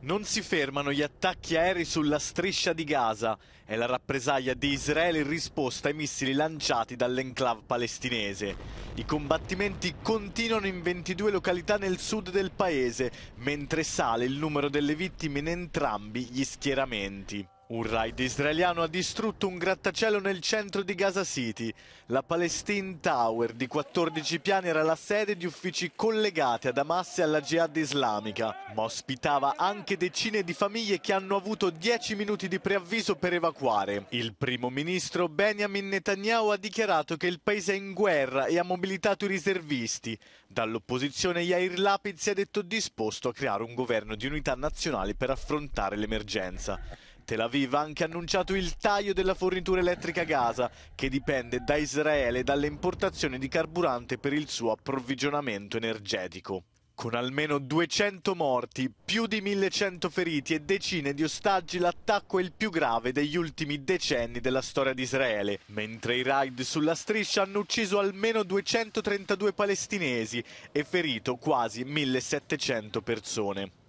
Non si fermano gli attacchi aerei sulla striscia di Gaza e la rappresaglia di Israele in risposta ai missili lanciati dall'enclave palestinese. I combattimenti continuano in 22 località nel sud del paese, mentre sale il numero delle vittime in entrambi gli schieramenti. Un raid israeliano ha distrutto un grattacielo nel centro di Gaza City. La Palestine Tower di 14 piani era la sede di uffici collegati ad Hamas e alla Jihad islamica, ma ospitava anche decine di famiglie che hanno avuto 10 minuti di preavviso per evacuare. Il primo ministro Benjamin Netanyahu ha dichiarato che il paese è in guerra e ha mobilitato i riservisti. Dall'opposizione Yair Lapid si è detto disposto a creare un governo di unità nazionale per affrontare l'emergenza. Tel Aviv ha anche annunciato il taglio della fornitura elettrica a Gaza, che dipende da Israele e dalle importazioni di carburante per il suo approvvigionamento energetico. Con almeno 200 morti, più di 1100 feriti e decine di ostaggi, l'attacco è il più grave degli ultimi decenni della storia di Israele, mentre i raid sulla striscia hanno ucciso almeno 232 palestinesi e ferito quasi 1700 persone.